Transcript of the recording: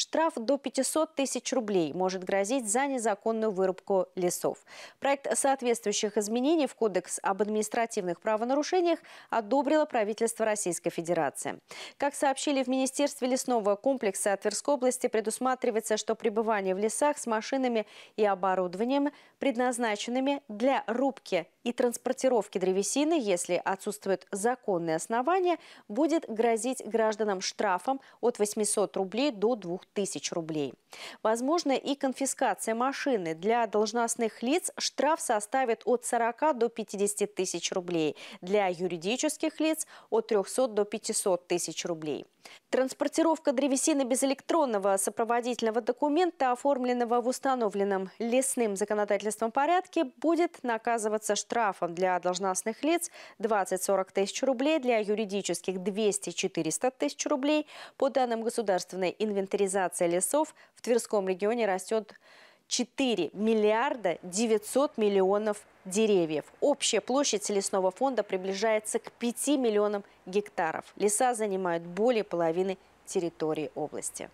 Штраф до 500 тысяч рублей может грозить за незаконную вырубку лесов. Проект соответствующих изменений в Кодекс об административных правонарушениях одобрило правительство Российской Федерации. Как сообщили в Министерстве лесного комплекса Тверской области, предусматривается, что пребывание в лесах с машинами и оборудованием, предназначенными для рубки и транспортировки древесины, если отсутствуют законные основания, будет грозить гражданам штрафом от 800 рублей до 2000 тысяч рублей. Возможно и конфискация машины. Для должностных лиц штраф составит от 40 до 50 тысяч рублей. Для юридических лиц от 300 до 500 тысяч рублей. Транспортировка древесины без электронного сопроводительного документа, оформленного в установленном лесным законодательством порядке, будет наказываться штрафом для должностных лиц 20-40 тысяч рублей, для юридических 200-400 тысяч рублей. По данным государственной инвентаризации лесов, в Тверском регионе растет 4 миллиарда 900 миллионов деревьев. Общая площадь лесного фонда приближается к 5 миллионам гектаров. Леса занимают более половины территории области.